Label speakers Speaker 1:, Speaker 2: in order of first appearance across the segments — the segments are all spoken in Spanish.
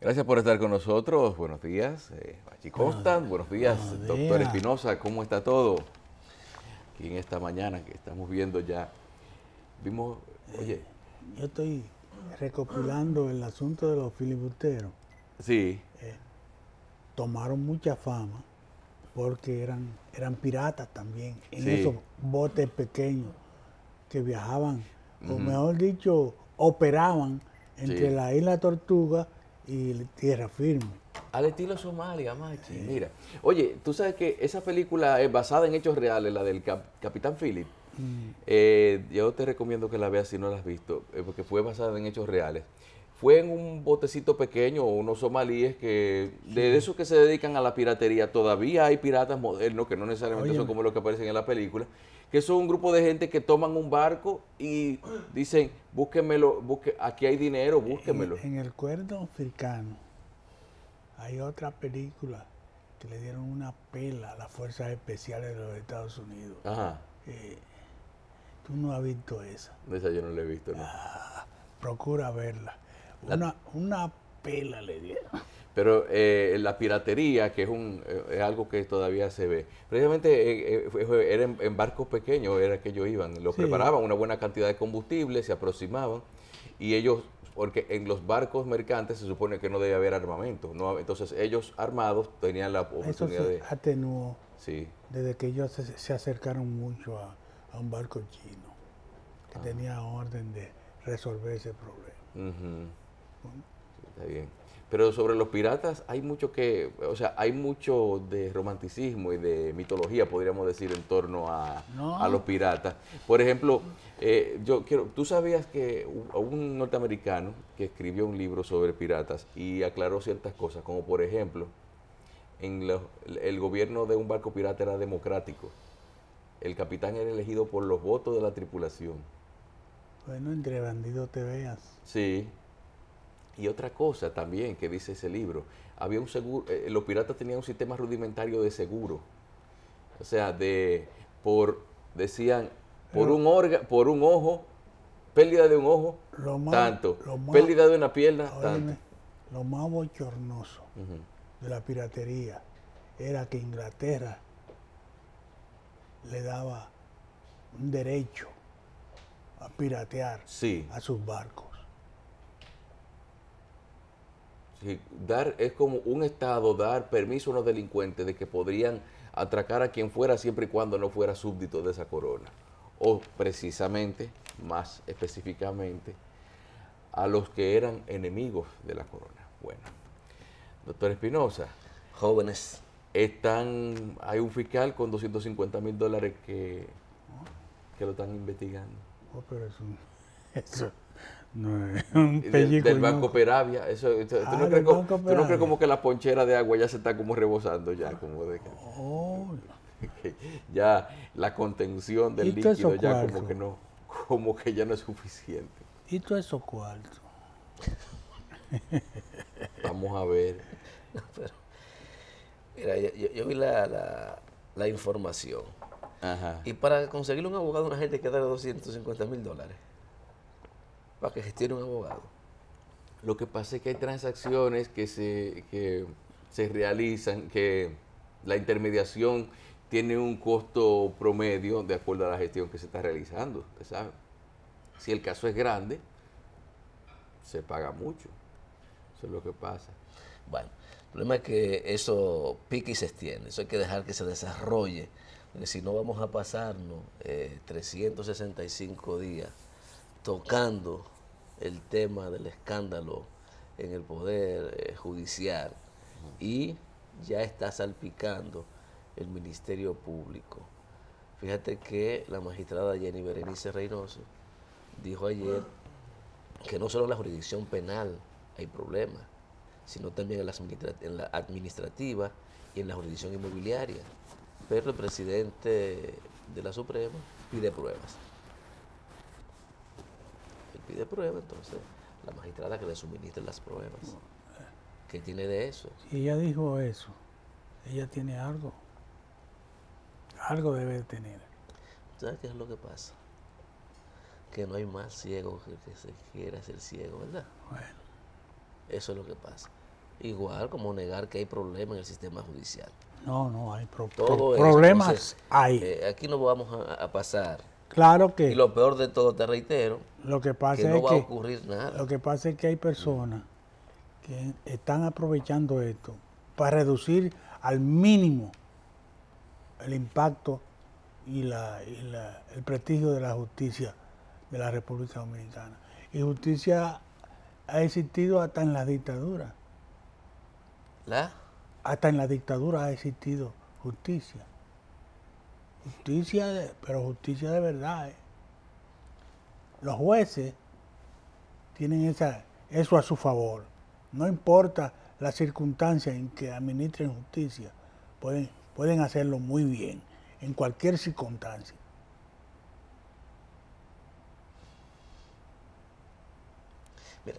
Speaker 1: Gracias por estar con nosotros. Buenos días, eh, Bachi Buenos, días, doctor Espinosa. ¿Cómo está todo? Aquí en esta mañana que estamos viendo ya, vimos, eh, oye.
Speaker 2: yo estoy recopilando el asunto de los filibusteros.
Speaker 1: Sí. Eh,
Speaker 2: tomaron mucha fama porque eran, eran piratas también en esos botes pequeños que viajaban, o mejor dicho, operaban entre la isla Tortuga y Tierra Firme.
Speaker 1: Al estilo Somalia, machi. Mira, oye, tú sabes que esa película es basada en hechos reales, la del Capitán Philip. Mm. Eh, yo te recomiendo que la veas si no la has visto, eh, porque fue basada en hechos reales. Fue en un botecito pequeño, unos somalíes que, de esos que se dedican a la piratería, todavía hay piratas modernos que no necesariamente son como los que aparecen en la película, que son un grupo de gente que toman un barco y dicen, búsquemelo, busque, aquí hay dinero, búsquemelo. En,
Speaker 2: el cuerno africano hay otra película que le dieron una pela a las fuerzas especiales de los Estados Unidos. Eh, tú no has visto esa.
Speaker 1: Esa yo no la he visto, ¿no? Ah,
Speaker 2: procura verla. una pela le dieron.
Speaker 1: Pero eh, la piratería, que es, un, eh, algo que todavía se ve, precisamente eh, en, barcos pequeños, era que ellos iban, los preparaban una buena cantidad de combustible, se aproximaban y ellos, porque en los barcos mercantes se supone que no debe haber armamento, no, entonces ellos armados tenían la oportunidad Eso de... Atenuó. Sí.
Speaker 2: Desde que ellos se, acercaron mucho a, un barco chino, que ah. tenía orden de resolver ese problema.
Speaker 1: está bien. Pero sobre los piratas hay mucho que, o sea, hay mucho de romanticismo y de mitología, podríamos decir, en torno a, los piratas. Por ejemplo, eh, yo quiero, tú sabías que un norteamericano que escribió un libro sobre piratas y aclaró ciertas cosas, como por ejemplo, en el gobierno de un barco pirata era democrático. El capitán era elegido por los votos de la tripulación.
Speaker 2: Bueno, entre bandidos te veas.
Speaker 1: Sí, y otra cosa también que dice ese libro, había un seguro, eh, los piratas tenían un sistema rudimentario de seguro. O sea, de por decían por un por un ojo, pérdida de un ojo,
Speaker 2: tanto, pérdida
Speaker 1: de una pierna, tanto.
Speaker 2: Lo más bochornoso de la piratería era que Inglaterra le daba un derecho a piratear a sus barcos.
Speaker 1: dar, es como un Estado dar permiso a los delincuentes de que podrían atracar a quien fuera siempre y cuando no fuera súbdito de esa corona. O precisamente, más específicamente, a los que eran enemigos de la corona. Bueno, doctor Espinosa. Jóvenes. Están, hay un fiscal con 250 mil dólares que, que lo están investigando.
Speaker 2: Oh, pero eso, un Del, Banco Peravia. Eso, ¿tú, ah, no crees
Speaker 1: como, que la ponchera de agua ya se está como rebosando ya? Ah, como de oh. ya la contención del líquido ya como que no, como que ya no es
Speaker 3: suficiente.
Speaker 2: ¿Y todo eso cuarto?
Speaker 3: Vamos a ver. mira, yo, vi la, la, información. Y para conseguir un abogado, una gente que da 250 mil dólares para que gestione un abogado. Lo que pasa es que hay transacciones que
Speaker 1: se, se realizan, que la intermediación tiene un costo promedio de acuerdo a la gestión que se está realizando, Si el caso es grande, se paga mucho. Eso es lo que pasa.
Speaker 3: Bueno, el problema es que eso pique y se extiende. Eso hay que dejar que se desarrolle. Porque si no, vamos a pasarnos 365 eh, días tocando el tema del escándalo en el Poder eh, Judicial y ya está salpicando el Ministerio Público. Fíjate que la magistrada Jenny Berenice Reynoso dijo ayer que no solo en la jurisdicción penal hay problemas, sino también en la, en la administrativa y en la jurisdicción inmobiliaria. Pero el presidente de la Suprema pide pruebas de prueba entonces la magistrada que le suministre las pruebas. ¿Qué tiene de eso?
Speaker 2: Si ella dijo eso, ella tiene algo. Algo debe tener.
Speaker 3: ¿Sabes qué es lo que pasa? Que no hay más ciego que se quiera ser ciego, ¿verdad? Eso es lo que pasa. Igual como negar que hay problemas en el sistema judicial.
Speaker 2: No, no, hay problemas. hay.
Speaker 3: Eh, aquí no vamos a pasar
Speaker 2: Claro que. Y
Speaker 3: lo peor de todo, te reitero,
Speaker 2: lo que pasa no va a ocurrir nada. Lo que pasa es que hay personas que están aprovechando esto para reducir al mínimo el impacto y, el prestigio de la justicia de la República Dominicana. Y justicia ha existido hasta en la dictadura. ¿La? Hasta en la dictadura ha existido justicia. Justicia, pero justicia de verdad. Eh. Los jueces tienen esa, eso a su favor. No importa la circunstancia en que administren justicia, pueden, pueden hacerlo muy bien, en cualquier circunstancia.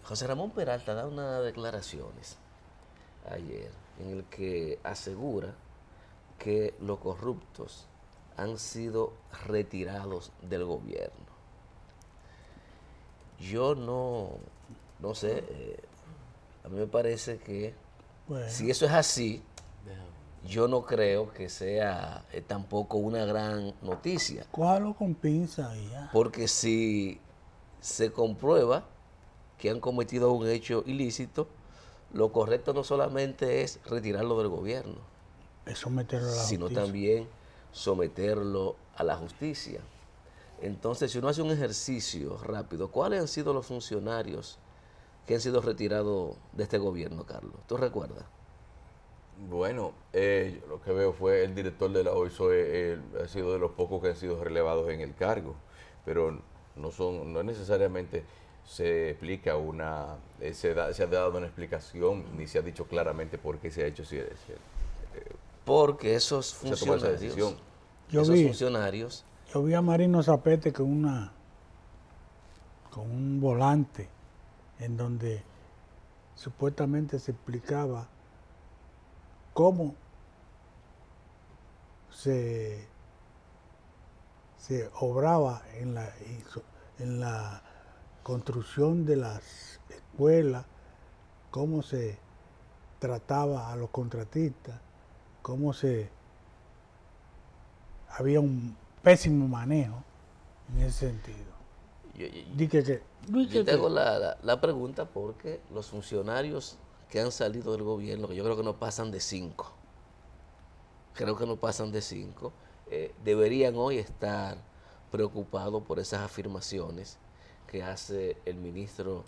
Speaker 3: José Ramón Peralta da unas declaraciones ayer en el que asegura que los corruptos han sido retirados del gobierno. Yo no, no sé, eh, a mí me parece que si eso es así, yo no creo que sea eh, tampoco una gran noticia.
Speaker 2: ¿Cuál con pinza ya.
Speaker 3: Porque si se comprueba que han cometido un hecho ilícito, lo correcto no solamente es retirarlo del gobierno,
Speaker 2: Eso sino
Speaker 3: también someterlo a la justicia. Entonces, si uno hace un ejercicio rápido, ¿cuáles han sido los funcionarios que han sido retirados de este gobierno, Carlos? ¿Tú recuerdas?
Speaker 1: Bueno, eh, lo que veo fue el director de la OISOE, eh, eh, ha sido de los pocos que han sido relevados en el cargo, pero no son, no necesariamente se explica una, se, ha dado una explicación, ni se ha dicho claramente por qué se ha hecho así cierto
Speaker 3: porque esos
Speaker 1: funcionarios,
Speaker 2: yo vi,
Speaker 3: funcionarios,
Speaker 2: yo vi a Marino Zapete con una, con un volante en donde supuestamente se explicaba cómo se, se obraba en la, en la construcción de las escuelas, cómo se trataba a los contratistas cómo se había un pésimo manejo en ese sentido. Yo, tengo
Speaker 3: la, pregunta porque los funcionarios que han salido del gobierno, que yo creo que no pasan de cinco, creo que no pasan de cinco, eh, deberían hoy estar preocupados por esas afirmaciones que hace el ministro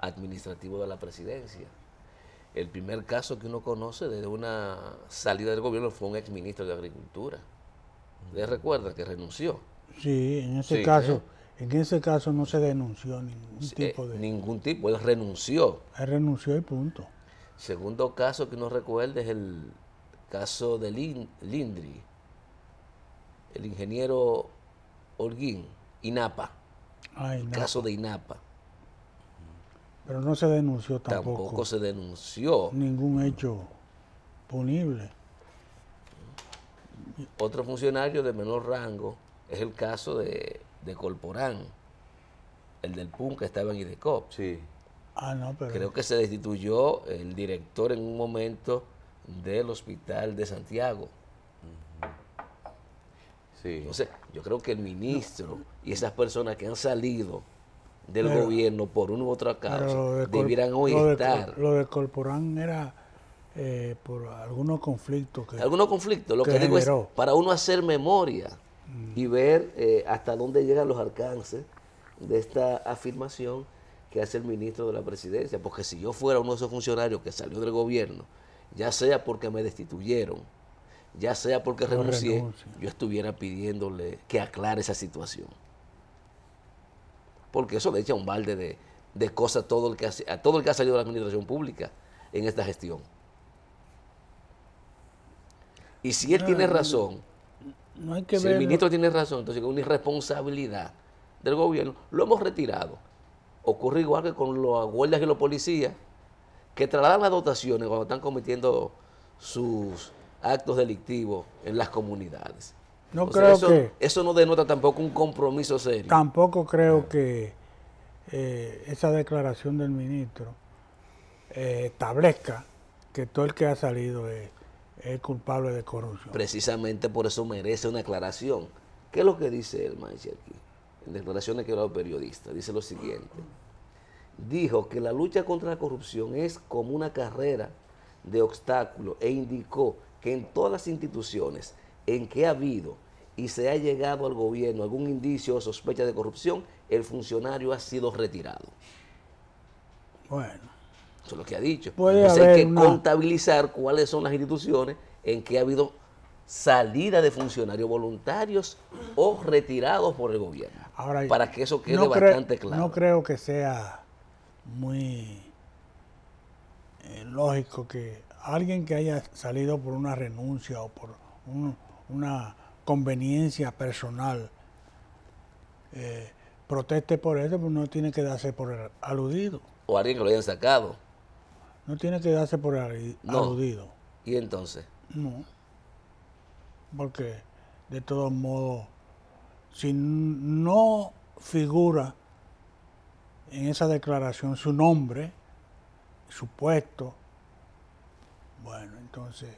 Speaker 3: administrativo de la presidencia. El primer caso que uno conoce de una salida del gobierno fue un exministro de Agricultura. ¿Les recuerda que renunció?
Speaker 2: Sí, en ese caso, en ese caso no se denunció ningún tipo
Speaker 3: eh, de. Ningún tipo, él renunció.
Speaker 2: Él renunció y punto.
Speaker 3: Segundo caso que uno recuerda es el caso de Lindri, el ingeniero Holguín, INAPA.
Speaker 2: Ah, el caso de INAPA. Pero no se denunció tampoco. Tampoco
Speaker 3: se denunció.
Speaker 2: Ningún hecho punible.
Speaker 3: Otro funcionario de menor rango es el caso de, de Corporán, el del PUN que estaba en IDECOP. Sí.
Speaker 2: Ah, no, pero... Creo
Speaker 3: que se destituyó el director en un momento del hospital de Santiago. Sí. Entonces, yo creo que el ministro y esas personas que han salido del gobierno por una u otra causa debieran hoy estar.
Speaker 2: lo de Corporán era eh, por algunos conflictos. algunos conflictos, lo que, digo es para uno
Speaker 3: hacer memoria y mm. ver eh, hasta dónde llegan los alcances de esta afirmación que hace el ministro de la presidencia, porque si yo fuera uno de esos funcionarios que salió del gobierno, ya sea porque me destituyeron, ya sea porque renuncié, yo estuviera pidiéndole que aclare esa situación porque eso le echa un balde de, cosas a todo, el que ha, a todo el que salido de la administración pública en esta gestión. Y si él tiene razón,
Speaker 2: si el ministro
Speaker 3: tiene razón, entonces es una irresponsabilidad del gobierno, lo hemos retirado. Ocurre igual que con los guardias y los policías que trasladan las dotaciones cuando están cometiendo sus actos delictivos en las comunidades. No creo eso, que. Eso no denota tampoco un compromiso serio.
Speaker 2: Tampoco creo que eh, esa declaración del ministro eh, establezca que todo el que ha salido es, culpable de corrupción.
Speaker 3: Precisamente por eso merece una aclaración. ¿Qué es lo que dice el Manche aquí? En declaraciones que los periodista, dice lo siguiente. Dijo que la lucha contra la corrupción es como una carrera de obstáculos e indicó que en todas las instituciones en que ha habido y se ha llegado al gobierno algún indicio o sospecha de corrupción, el funcionario ha sido retirado. Bueno. Eso es lo que ha dicho. Entonces hay que contabilizar cuáles son las instituciones en que ha habido salida de funcionarios voluntarios o retirados por el gobierno. Ahora, para que eso quede bastante claro. No
Speaker 2: creo que sea muy eh, lógico que alguien que haya salido por una renuncia o por un, una conveniencia personal eh, proteste por eso, pues no tiene que darse por el aludido.
Speaker 3: O alguien que lo hayan sacado.
Speaker 2: No tiene que darse por el aludido. ¿Y entonces? No. Porque de todos modos, si no figura en esa declaración su nombre, su puesto, bueno, entonces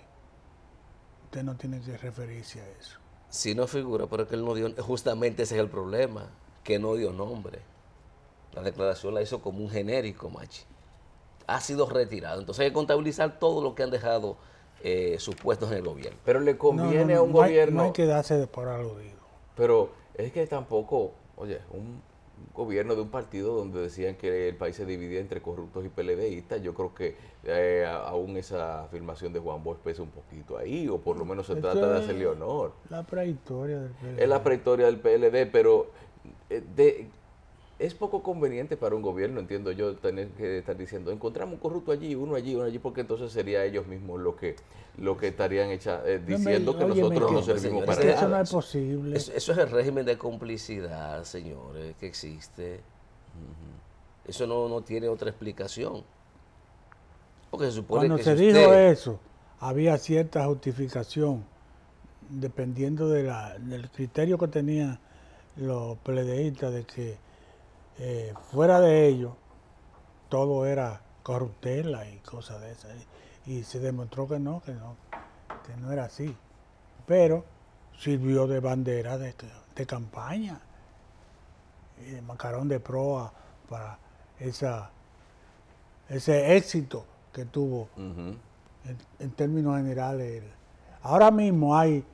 Speaker 2: usted no tiene que referirse a eso.
Speaker 3: Si no figura, pero es que él no dio, justamente ese es el problema, que no dio nombre. La declaración la hizo como un genérico, Machi. Ha sido retirado. Entonces hay que contabilizar todo lo que han dejado eh, sus puestos en el gobierno. Pero le
Speaker 1: conviene a un gobierno. no
Speaker 2: hay que darse por aludido.
Speaker 1: Pero es que tampoco, oye, un gobierno de un partido donde decían que el país se dividía entre corruptos y PLDistas. Yo creo que eh, aún esa afirmación de Juan Bosch pesa un poquito ahí, o por lo menos se trata de hacerle honor.
Speaker 2: La trayectoria del PLD. Es la
Speaker 1: prehistoria del PLD, pero eh, de, es poco conveniente para un gobierno, entiendo yo, tener que estar diciendo, encontramos un corrupto allí, uno allí, uno allí, porque entonces
Speaker 3: sería ellos mismos lo que lo que estarían eh,
Speaker 1: diciendo que nosotros no servimos para Eso no
Speaker 2: es posible. Eso, es
Speaker 3: el régimen de complicidad, señores, que existe. Eso no, no tiene otra explicación. Porque se supone Cuando se dijo
Speaker 2: eso, había cierta justificación, dependiendo de la, del criterio que tenían los pledeistas de que eh, fuera de ello, todo era corruptela y cosas de esas. Y se demostró que no, que no, que no era así. Pero sirvió de bandera de, campaña, de macarón de proa para esa, ese éxito que tuvo en, términos generales. Ahora mismo hay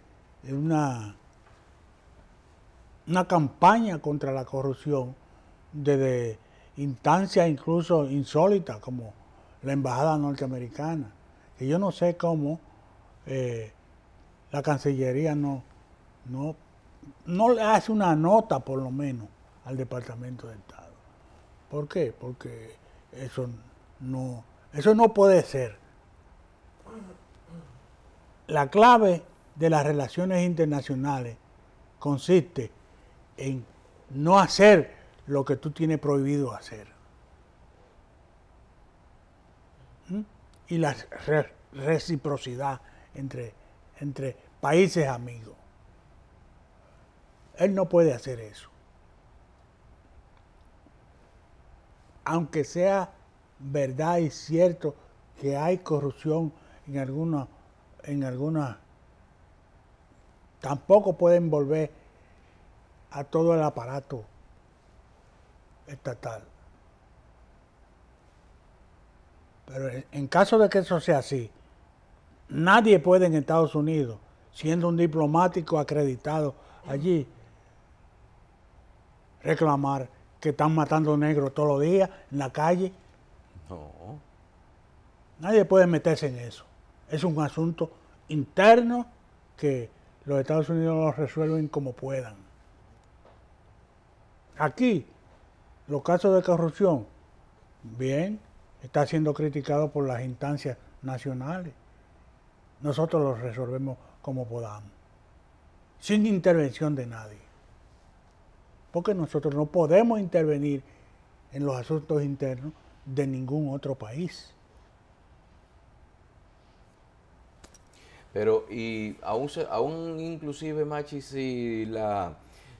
Speaker 2: una, una campaña contra la corrupción desde instancias incluso insólitas como la Embajada Norteamericana, que yo no sé cómo eh, la Cancillería no, no, no le hace una nota por lo menos al Departamento de Estado. ¿Por qué? Porque eso no, eso no puede ser. La clave de las relaciones internacionales consiste en no hacer lo que tú tienes prohibido hacer. ¿Mm? Y la reciprocidad entre, entre países amigos. Él no puede hacer eso. Aunque sea verdad y cierto que hay corrupción en alguna, en tampoco pueden volver a todo el aparato estatal. Pero en caso de que eso sea así, nadie puede en Estados Unidos, siendo un diplomático acreditado allí, reclamar que están matando negros todos los días en la calle. No. Nadie puede meterse en eso. Es un asunto interno que los Estados Unidos lo resuelven como puedan. Aquí los casos de corrupción, bien, está siendo criticado por las instancias nacionales. Nosotros los resolvemos como podamos, sin intervención de nadie. Porque nosotros no podemos intervenir en los asuntos internos de ningún otro país.
Speaker 1: Pero, y aún, aún inclusive, Machi, si la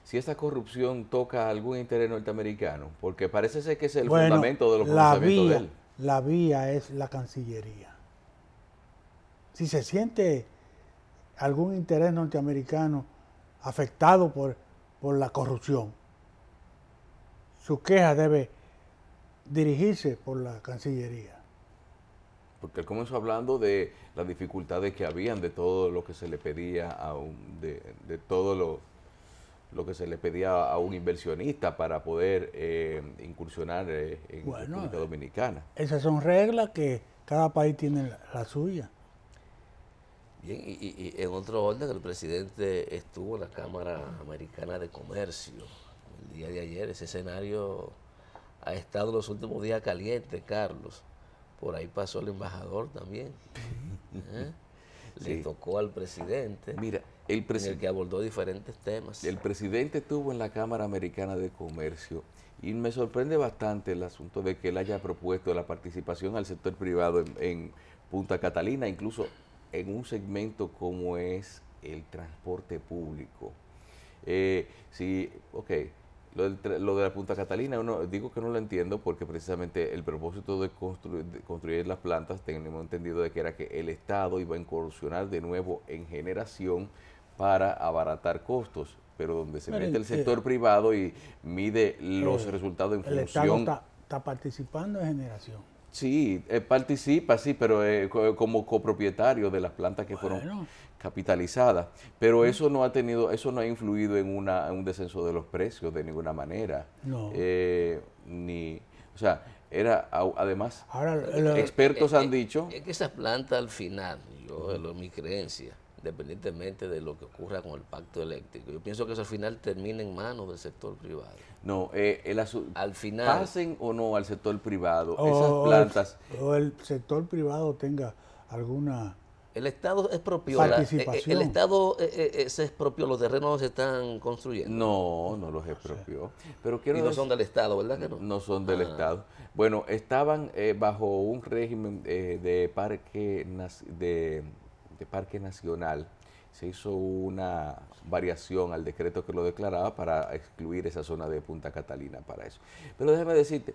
Speaker 1: si esta corrupción toca algún interés norteamericano, porque parece ser que es el fundamento de los la de él.
Speaker 2: La vía es la Cancillería. Si se siente algún interés norteamericano afectado por, por la corrupción, su queja debe dirigirse por la Cancillería.
Speaker 1: Porque él comenzó hablando de las dificultades que habían, de todo lo que se le pedía, a un, de, de todo lo lo que se le pedía a un inversionista para poder eh,
Speaker 3: incursionar eh, en República Dominicana.
Speaker 2: Esas son reglas que cada país tiene la, suya.
Speaker 3: Bien, y, en otro orden, el presidente estuvo en la Cámara Americana de Comercio el día de ayer. Ese escenario ha estado los últimos días caliente, Carlos. Por ahí pasó el embajador también. ¿Eh? Le tocó al presidente. Mira, el, que abordó diferentes temas. El
Speaker 1: presidente estuvo en la Cámara Americana de Comercio y me sorprende bastante el asunto de que él haya propuesto la participación al sector privado en, Punta Catalina, incluso en un segmento como es el transporte público. Eh, sí, ok, lo, de la Punta Catalina, uno, digo que no lo entiendo porque precisamente el propósito de, construir las plantas, tenemos entendido de que era que el Estado iba a incursionar de nuevo en generación para abaratar costos, pero donde se mete el sector privado y mide los resultados en el función...
Speaker 2: está participando en generación.
Speaker 1: Sí, eh, participa, sí, pero eh, como copropietario de las plantas que fueron capitalizadas. Pero mm. eso no ha tenido, eso no ha influido en, un descenso de los precios de ninguna manera. No. Eh, ni, o sea,
Speaker 3: era además. expertos han dicho. Es que esas plantas al final, yo, mi creencia, independientemente de lo que ocurra con el pacto eléctrico. Yo pienso que eso al final termina en manos del sector privado. No, eh, el al final pasen o no al sector privado
Speaker 1: esas
Speaker 2: plantas. O el, sector privado tenga alguna
Speaker 3: el Estado es expropió. Eh, eh, el, Estado eh, se expropió, los terrenos se están construyendo. No, no los expropió. Pero quiero y no son del Estado, ¿verdad que no? No
Speaker 1: son del ah. Estado. Bueno, estaban bajo un régimen de parque de de Parque Nacional, se hizo una variación al decreto que lo declaraba para excluir esa zona de Punta Catalina para eso. Pero déjame decirte,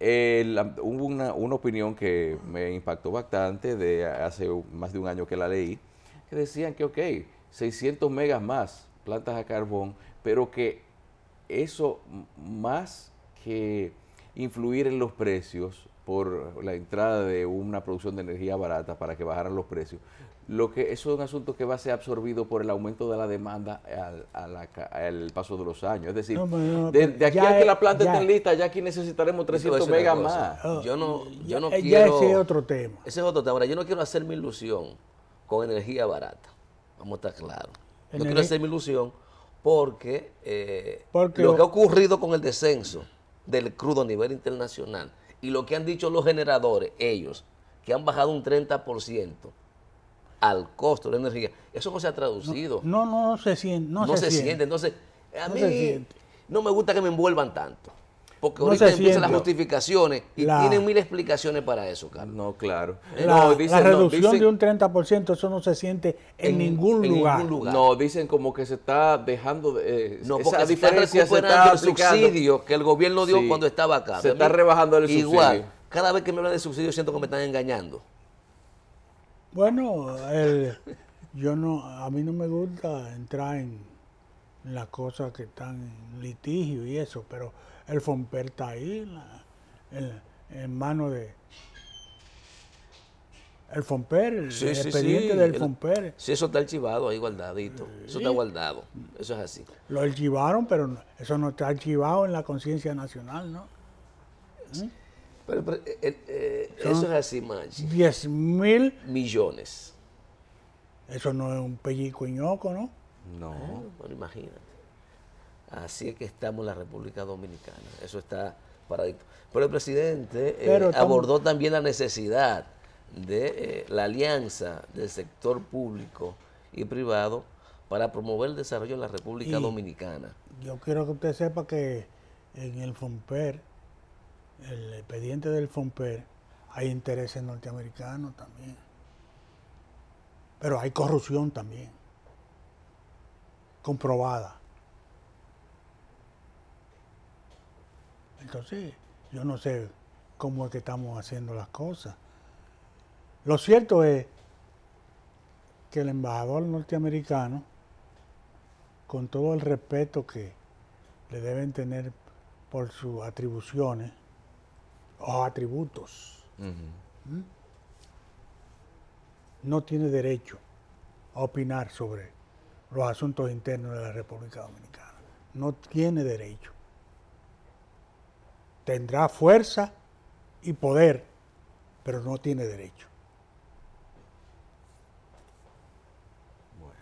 Speaker 1: hubo una, una, opinión que me impactó bastante de hace más de un año que la leí, que decían que, ok, 600 megas más plantas a carbón, pero que eso más que influir en los precios por la entrada de una producción de energía barata para que bajaran los precios. Lo que eso es un asunto que va a ser absorbido por el aumento de la demanda al, paso de los años. Es decir, de, aquí a que la planta esté lista, ya aquí
Speaker 3: necesitaremos
Speaker 2: 300 megas más. Ah.
Speaker 1: yo no, quiero. Ese es otro tema.
Speaker 3: Ese es otro tema. Ahora, yo no quiero hacer mi ilusión con energía barata. Vamos a estar claros. No quiero hacer mi ilusión porque eh, lo que ha ocurrido con el descenso del crudo a nivel internacional y lo que han dicho los generadores, ellos, que han bajado un 30% al costo de la energía, eso no se ha traducido.
Speaker 2: No, no, no se siente. No, se, siente.
Speaker 3: Entonces, a mí no me gusta que me envuelvan tanto. Porque ahorita empiezan las justificaciones y tienen mil explicaciones para eso, Carlos. No, claro. Eh, la, no,
Speaker 2: reducción de un 30%, eso no se siente en, ningún, lugar. No,
Speaker 3: dicen como que se
Speaker 1: está dejando. De, eh, no, porque se está el subsidio que el gobierno dio cuando estaba acá.
Speaker 3: Se está rebajando el subsidio. Igual, cada vez que me hablan de subsidio, siento que me están engañando.
Speaker 2: Bueno, yo no, a mí no me gusta entrar en las cosas que están en litigio y eso, pero el Fomper está ahí, en, mano de, el Fomper, el expediente del Fomper.
Speaker 3: Sí, eso está archivado ahí guardadito. Eso está guardado. Eso es así.
Speaker 2: Lo archivaron, pero eso no está archivado en la conciencia nacional, ¿no? ¿Mm? Pero, eh, eh, eh, eso es así, más 10 mil
Speaker 3: millones.
Speaker 2: Eso no es un pellico ñoco, ¿no?
Speaker 3: No, no imagínate. Así es que estamos en la República Dominicana. Eso está paradito. Pero el presidente eh, abordó también la necesidad de eh, la alianza del sector público y privado para promover el desarrollo de la República Dominicana.
Speaker 2: Yo quiero que usted sepa que en el FOMPER, el expediente del FOMPER, hay intereses norteamericanos también. Pero hay corrupción también, comprobada. Entonces, yo no sé cómo es que estamos haciendo las cosas. Lo cierto es que el embajador norteamericano, con todo el respeto que le deben tener por sus atribuciones o atributos,
Speaker 1: ¿Mm?
Speaker 2: no tiene derecho a opinar sobre los asuntos internos de la República Dominicana. No tiene derecho tendrá fuerza y poder, pero no tiene derecho.
Speaker 1: Bueno,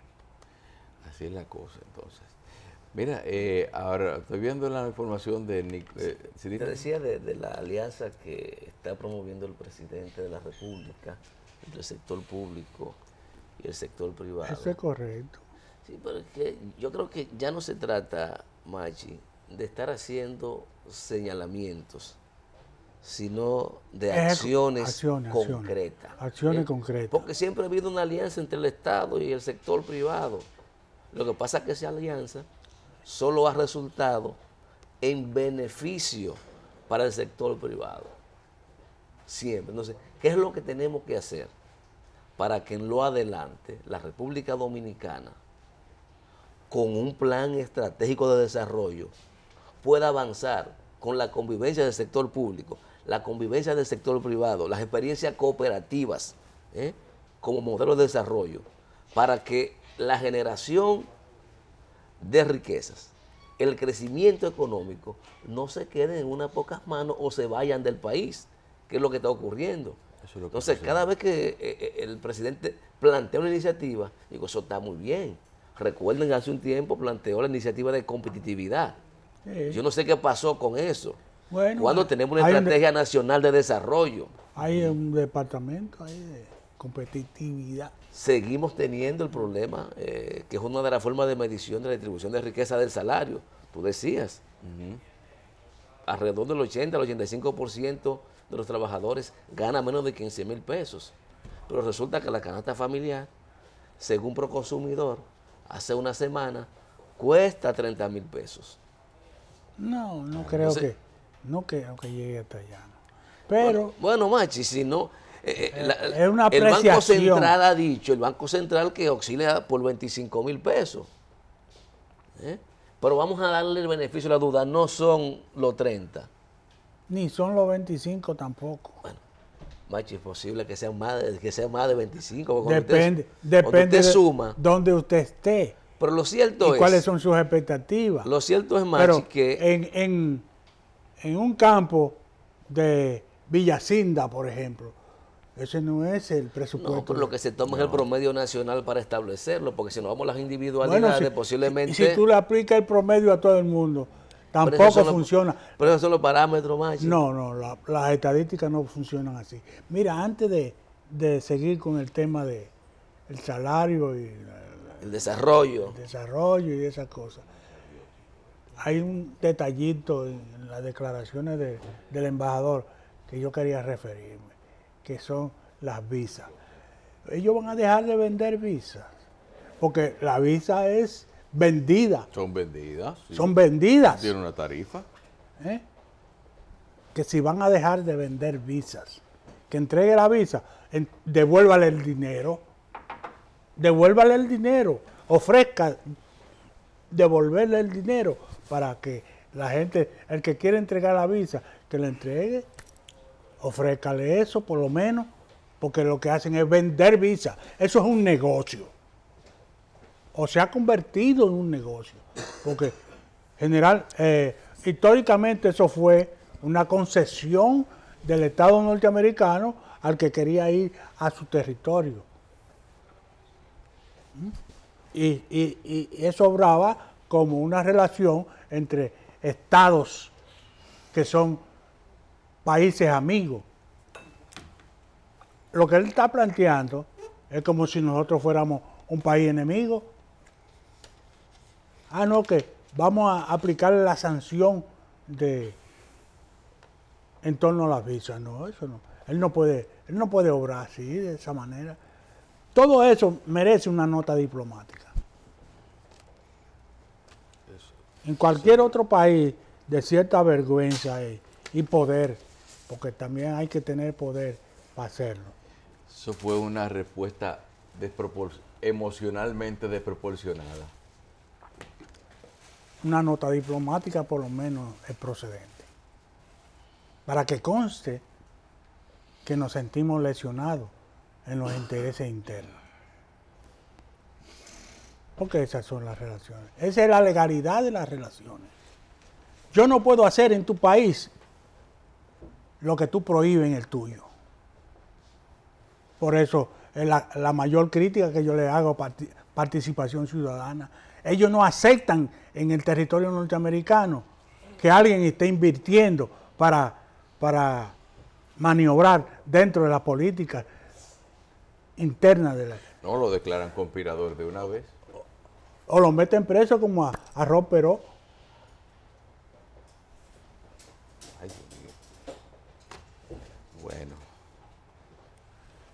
Speaker 1: así es la cosa entonces. Mira, eh, ahora estoy viendo la información de Te decía de, de, la
Speaker 3: alianza que está promoviendo el presidente de la República entre el sector público y el sector privado. Eso es
Speaker 2: correcto.
Speaker 3: Sí, pero es que yo creo que ya no se trata, Machi, de estar haciendo señalamientos, sino de eh, acciones, concretas.
Speaker 2: Acciones concretas.
Speaker 3: Porque siempre ha habido una alianza entre el Estado y el sector privado. Lo que pasa es que esa alianza solo ha resultado en beneficio para el sector privado. Siempre. Entonces, ¿qué es lo que tenemos que hacer para que en lo adelante la República Dominicana, con un plan estratégico de desarrollo, pueda avanzar con la convivencia del sector público, la convivencia del sector privado, las experiencias cooperativas ¿eh? como modelo de desarrollo, para que la generación de riquezas, el crecimiento económico, no se quede en unas pocas manos o se vayan del país, que es lo que está ocurriendo. Entonces, cada vez que eh, eh, el presidente plantea una iniciativa, digo, eso está muy bien. Recuerden, hace un tiempo planteó la iniciativa de competitividad yo no sé qué pasó con eso. cuando tenemos una estrategia nacional de desarrollo.
Speaker 2: Hay un departamento de competitividad.
Speaker 3: Seguimos teniendo el problema, eh, que es una de las formas de medición de la distribución de riqueza del salario. Tú decías, alrededor del 80 al 85% de los trabajadores gana menos de 15 mil pesos. Pero resulta que la canasta familiar, según Proconsumidor, hace una semana cuesta 30 mil pesos.
Speaker 2: No, no ah, creo que no creo que llegue hasta allá.
Speaker 3: Pero bueno, Machi, si no eh, eh, es una el Banco Central ha dicho, el Banco Central que auxilia por 25 mil pesos. ¿eh? Pero vamos a darle el beneficio a la duda, no son los 30.
Speaker 2: Ni son los 25 tampoco. Bueno,
Speaker 3: Machi, es posible que sean más de, que sea más de 25. Depende, depende. suma.
Speaker 2: donde usted esté.
Speaker 3: Pero lo cierto ¿Y es. ¿Cuáles
Speaker 2: son sus expectativas?
Speaker 3: Lo cierto es, Machi,
Speaker 2: que. En, en, un campo de Villacinda, por ejemplo. Ese no es el presupuesto. No, pero
Speaker 3: lo que se toma es el promedio nacional para establecerlo, porque si nos vamos a las individualidades, posiblemente. Y si tú le
Speaker 2: aplicas el promedio a todo el mundo, tampoco funciona.
Speaker 3: pero esos son los parámetros,
Speaker 2: Machi. No, no, las estadísticas no funcionan así. Mira, antes de, seguir con el tema de salario y
Speaker 3: el desarrollo. El
Speaker 2: desarrollo y esas cosas. Hay un detallito en las declaraciones del embajador que yo quería referirme, que son las visas. Ellos van a dejar de vender visas, porque la visa es vendida.
Speaker 1: Son vendidas. Son vendidas. Tienen una tarifa.
Speaker 2: ¿Eh? Que si van a dejar de vender visas, que entregue la visa, devuélvale el dinero devuélvale el dinero, ofrezca devolverle el dinero para que la gente, el que quiere entregar la visa, que la entregue, ofrezcale eso por lo menos, porque lo que hacen es vender visa, eso es un negocio, o se ha convertido en un negocio, porque general, eh, históricamente eso fue una concesión del Estado norteamericano al que quería ir a su territorio. Y, y, eso obraba como una relación entre estados que son países amigos. Lo que él está planteando es como si nosotros fuéramos un país enemigo. Ah, no, que vamos a aplicar la sanción de en torno a las visas. No, eso no. Él no puede, él no puede obrar así, de esa manera. Todo eso merece una nota diplomática. En cualquier otro país de cierta vergüenza y poder, porque también hay que tener poder para hacerlo.
Speaker 1: Eso fue una respuesta emocionalmente desproporcionada.
Speaker 2: Una nota diplomática por lo menos es procedente. Para que conste que nos sentimos lesionados en los intereses internos. Porque esas son las relaciones. Esa es la legalidad de las relaciones. Yo no puedo hacer en tu país lo que tú prohíbes en el tuyo. Por eso la, mayor crítica que yo le hago a participación ciudadana. Ellos no aceptan en el territorio norteamericano que alguien esté invirtiendo para, para maniobrar dentro de la política interna de la...
Speaker 1: No lo declaran conspirador de una vez.
Speaker 2: O, lo meten preso como a, a
Speaker 1: Ay, Bueno.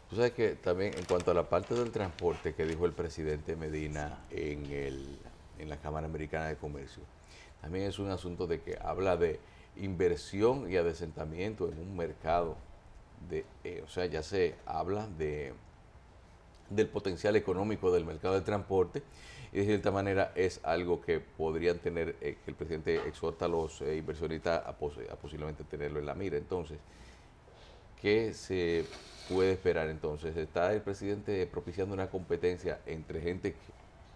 Speaker 1: Tú sabes que también en cuanto a la parte del transporte que dijo el presidente Medina en, el, en la Cámara Americana de Comercio, también es un asunto de que habla de inversión y adesentamiento en un mercado. De, eh, o sea, ya se habla de del potencial económico del mercado del transporte. Y de cierta manera es algo que podrían tener, eh, que el presidente exhorta a los eh, inversionistas a, posiblemente tenerlo en la mira. Entonces, ¿qué se puede esperar entonces? ¿Está el presidente propiciando una competencia entre gente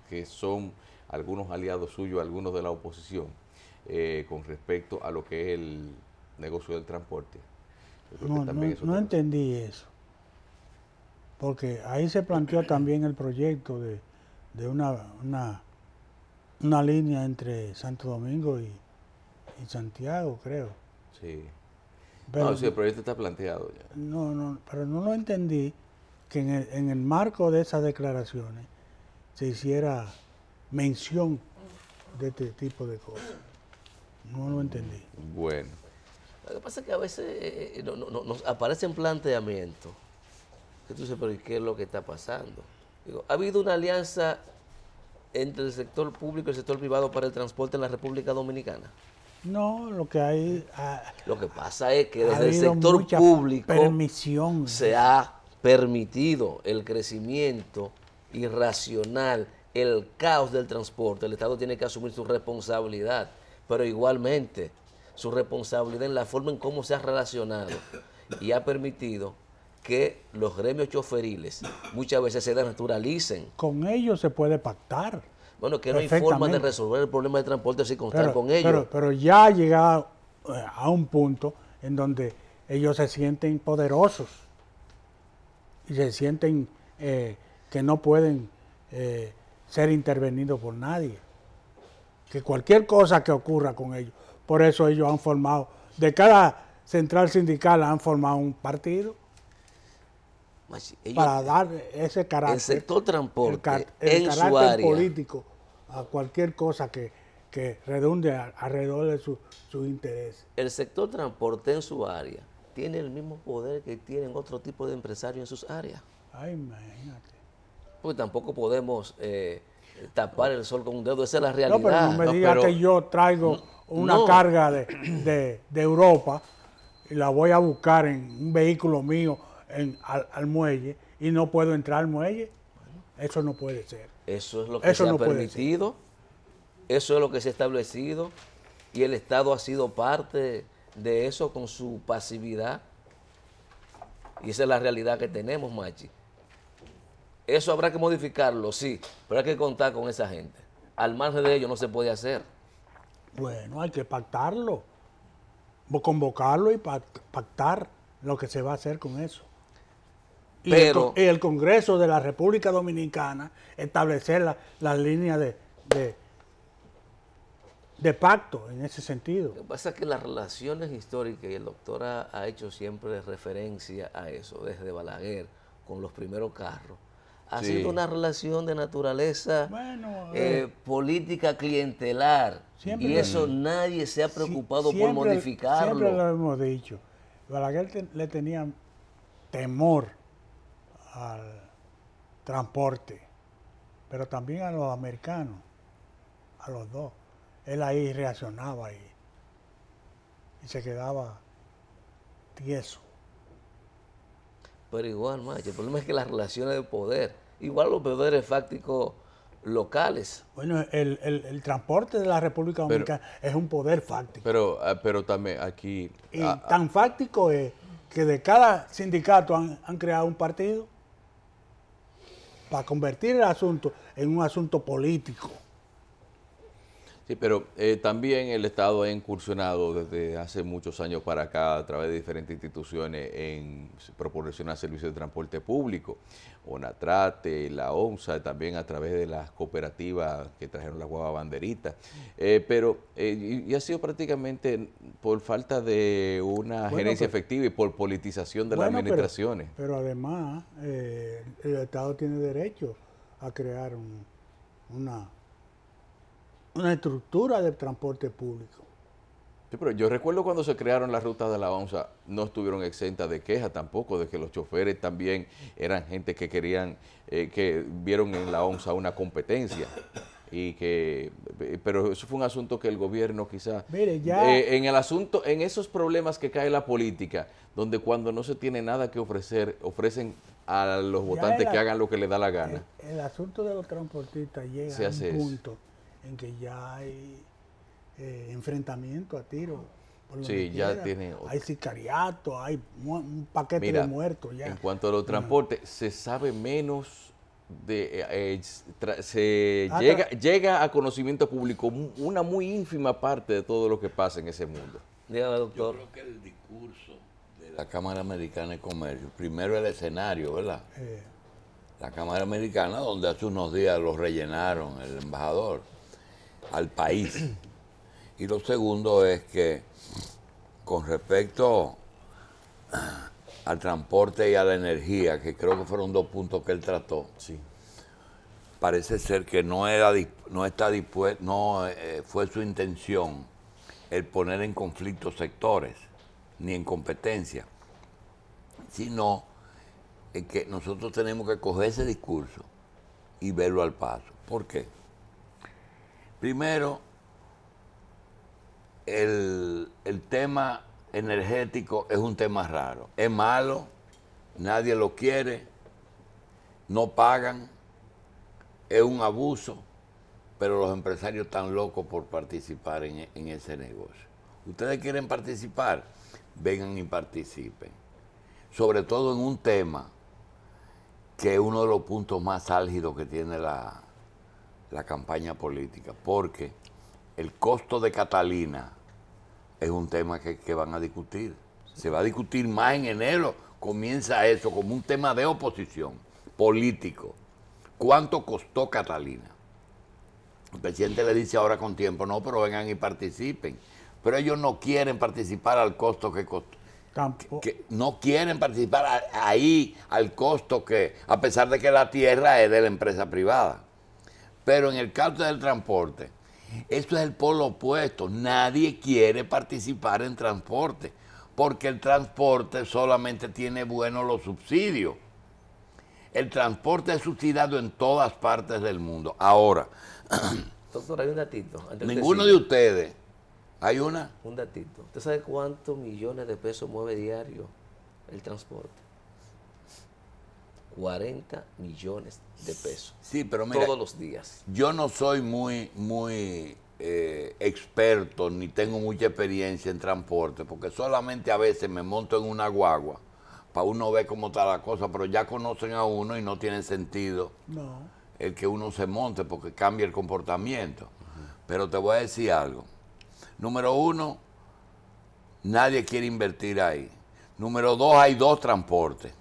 Speaker 1: que, son algunos aliados suyos, algunos de la oposición, eh, con respecto a lo que es el negocio del transporte?
Speaker 2: no entendí eso porque ahí se planteó también el proyecto de, una, una, línea entre Santo Domingo y, Santiago, creo. Sí. no, si el
Speaker 1: proyecto está planteado ya.
Speaker 2: No, no, pero no lo entendí que en el, marco de esas declaraciones se hiciera mención de este tipo de cosas. No lo entendí.
Speaker 3: Bueno. Lo que pasa es que a veces eh, eh no, no, nos aparecen planteamientos que tú dices, pero ¿qué es lo que está pasando? ha habido una alianza entre el sector público y el sector privado para el transporte en la República Dominicana.
Speaker 2: No, lo que hay... Ah,
Speaker 3: lo que pasa es que desde el sector
Speaker 2: público se ha permitido
Speaker 3: el crecimiento irracional, el caos del transporte. El Estado tiene que asumir su responsabilidad, pero igualmente su responsabilidad en la forma en cómo se ha relacionado y ha permitido que los gremios choferiles muchas veces se desnaturalicen
Speaker 2: Con ellos se puede pactar.
Speaker 3: Bueno, que no hay forma de resolver el problema de transporte sin contar con ellos.
Speaker 2: Pero, ya ha llegado eh, a un punto en donde ellos se sienten poderosos y se sienten eh, que no pueden eh, ser intervenidos por nadie. Que cualquier cosa que ocurra con ellos, por eso ellos han formado, de cada central sindical han formado un partido para dar ese carácter. El político a cualquier cosa que, que redunde alrededor de sus su interés
Speaker 3: El sector transporte en su área tiene el mismo poder que tienen otro tipo de empresarios en sus áreas.
Speaker 2: Ay, imagínate.
Speaker 3: Pues tampoco podemos eh, tapar el sol con un dedo, esa es la realidad. No, pero no me digas que yo traigo una
Speaker 2: carga de, de Europa y la voy a buscar en un vehículo mío al, muelle y no puedo entrar al muelle. Eso no puede ser.
Speaker 3: Eso es lo que eso se ha permitido, eso es lo que se ha establecido y el Estado ha sido parte de eso con su pasividad. Y esa es la realidad que tenemos, Machi. Eso habrá que modificarlo, sí, pero hay que contar con esa gente. Al margen de ello no se puede hacer.
Speaker 2: Bueno, hay que pactarlo, convocarlo y pactar lo que se va a hacer con eso. Pero, y, el, Congreso de la República Dominicana establecer las la líneas de, de, pacto en ese sentido. Lo
Speaker 3: que pasa es que las relaciones históricas, y el doctor ha, hecho siempre referencia a eso, desde Balaguer, con los primeros carros, ha sido una relación de naturaleza eh, eh, política clientelar. Y eso nadie se ha preocupado por modificarlo. Siempre
Speaker 2: lo hemos dicho. Balaguer le tenía temor al transporte, pero también a los americanos, a los dos. Él ahí reaccionaba y, y se quedaba tieso.
Speaker 3: Pero igual, macho, el problema es que las relaciones de poder, igual los poderes fácticos locales.
Speaker 2: Bueno, el, el, transporte de la República Dominicana es un poder fáctico.
Speaker 1: Pero, ah, pero también aquí...
Speaker 2: Y ah, ah. tan fáctico es que de cada sindicato han creado un partido para convertir el asunto en un asunto político.
Speaker 1: Sí, pero eh, también el Estado ha incursionado desde hace muchos años para acá a través de diferentes instituciones en proporcionar servicios de transporte público, ONATRATE, la ONSA, también a través de las cooperativas que trajeron la guava banderita, eh, pero eh, ya ha sido prácticamente por falta de una gerencia efectiva y por politización de las administraciones.
Speaker 2: Pero, además el Estado tiene derecho a crear una una estructura del transporte público.
Speaker 1: pero yo recuerdo cuando se crearon las rutas de la ONSA, no estuvieron exentas de quejas tampoco, de que los choferes también eran gente que querían, eh, que vieron en la ONSA una competencia. Y que, eh, pero eso fue un asunto que el gobierno quizás.
Speaker 2: Mire, ya. Eh,
Speaker 1: en el asunto, en esos problemas que cae la política, donde cuando no se tiene nada que ofrecer, ofrecen a los votantes que hagan lo que les da la gana.
Speaker 2: El, asunto de los transportistas llega a un punto en que ya hay eh, enfrentamiento a tiro. Por sí, ya tiene. Hay sicariato, hay un paquete de muertos ya. En cuanto a los ah.
Speaker 1: transportes, se sabe
Speaker 3: menos
Speaker 1: de, eh, eh, se ah, llega, llega a conocimiento público
Speaker 4: una muy ínfima parte de todo lo que pasa en ese mundo.
Speaker 3: Yo creo que el
Speaker 4: discurso de la Cámara Americana de Comercio, primero el escenario, ¿verdad? La Cámara Americana, donde hace unos días lo rellenaron el embajador al país. Y lo segundo es que con respecto al transporte y a la energía, que creo que fueron dos puntos que él trató, parece ser que no, era, no está dispuesto, no eh, fue su intención el poner en conflicto sectores, ni en competencia, sino que nosotros tenemos que coger ese discurso y verlo al paso. ¿Por qué? Primero, el, tema energético es un tema raro. Es malo, nadie lo quiere, no pagan, es un abuso, pero los empresarios están locos por participar en, en, ese negocio. Ustedes quieren participar, vengan y participen. Sobre todo en un tema que es uno de los puntos más álgidos que tiene la, la campaña política, porque el costo de Catalina es un tema que, van a discutir. Se va a discutir más en enero, comienza eso como un tema de oposición político. ¿Cuánto costó Catalina? El presidente le dice ahora con tiempo, no, pero vengan y participen. Pero ellos no quieren participar al costo que costó. Que no quieren participar ahí al costo que, a pesar de que la tierra es de la empresa privada. Pero en el caso del transporte, esto es el polo opuesto. Nadie quiere participar en transporte, porque el transporte solamente tiene buenos los subsidios. El transporte es subsidiado en todas partes del mundo. Ahora, doctor, hay un datito. ninguno de ustedes. ¿Hay una?
Speaker 3: Un datito. ¿Usted sabe cuántos millones de pesos mueve diario el transporte?
Speaker 4: 40
Speaker 3: millones de peso. Sí, pero todos los días.
Speaker 4: Yo no soy muy, muy eh, experto ni tengo mucha experiencia en transporte, porque solamente a veces me monto en una guagua para uno ver cómo está la cosa, pero ya conocen a uno y no tiene sentido el que uno se monte porque cambia el comportamiento. Pero te voy a decir algo. Número uno, nadie quiere invertir ahí. Número dos, hay dos transportes,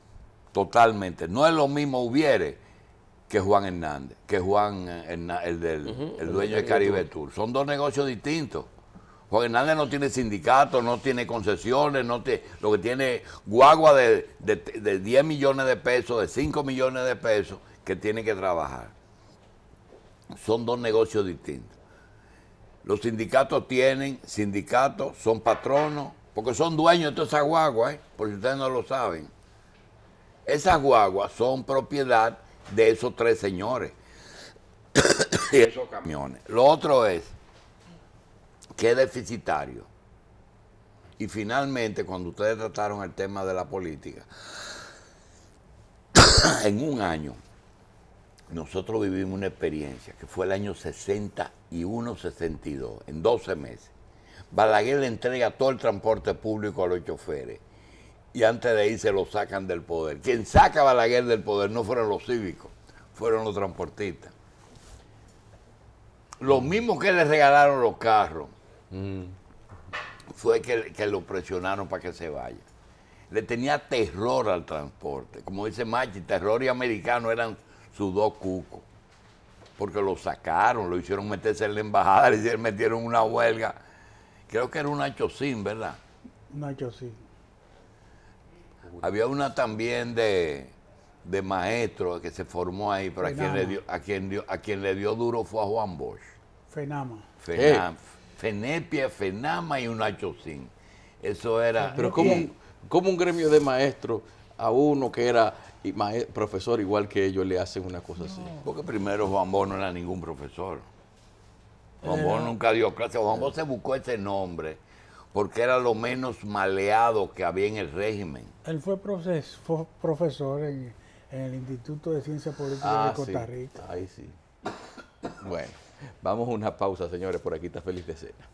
Speaker 4: totalmente. No es lo mismo hubiere que Juan Hernández, que Juan eh, el, del, dueño de Caribe Tour. Son dos negocios distintos. Juan Hernández no tiene sindicato, no tiene concesiones, no lo que tiene guagua de, de, 10 millones de pesos, de 5 millones de pesos, que tiene que trabajar. Son dos negocios distintos. Los sindicatos tienen sindicatos, son patronos, porque son dueños de todas esas guaguas, ¿eh? por si ustedes no lo saben. Esas guaguas son propiedad de esos tres señores y esos camiones. Lo otro es que es deficitario. Y finalmente, cuando ustedes trataron el tema de la política, en un año, nosotros vivimos una experiencia que fue el año 61, 62, en 12 meses. Balaguer le entrega todo el transporte público a los choferes y antes de ahí se lo sacan del poder. Quien sacaba a guerra del poder no fueron los cívicos, fueron los transportistas. Los mismos que le regalaron los carros mm. fue que, lo presionaron para que se vaya. Le tenía terror al transporte. Como dice Machi, terror y americano eran sus dos cucos. Porque lo sacaron, lo hicieron meterse en la embajada, le metieron una huelga. Creo que era un Nachosín, ¿verdad?
Speaker 2: Un sin.
Speaker 4: Había una también de, maestro que se formó ahí, pero a quien, le dio, a, quien dio, a quien le dio duro fue a Juan Bosch. Fenama. Fenepia, Fenama y un Sin. Eso era. Pero como un gremio de maestros a uno que era profesor igual que ellos le hacen una cosa así? Porque primero Juan Bosch no era ningún profesor. Juan Bosch nunca dio clase. Juan Bosch se buscó ese nombre porque era lo menos maleado que había en el régimen.
Speaker 2: Él fue, profesor en, el Instituto de Ciencias Políticas de ah, Costa Rica. Sí. Ahí sí.
Speaker 1: bueno, vamos a una pausa, señores, por aquí está feliz de cena.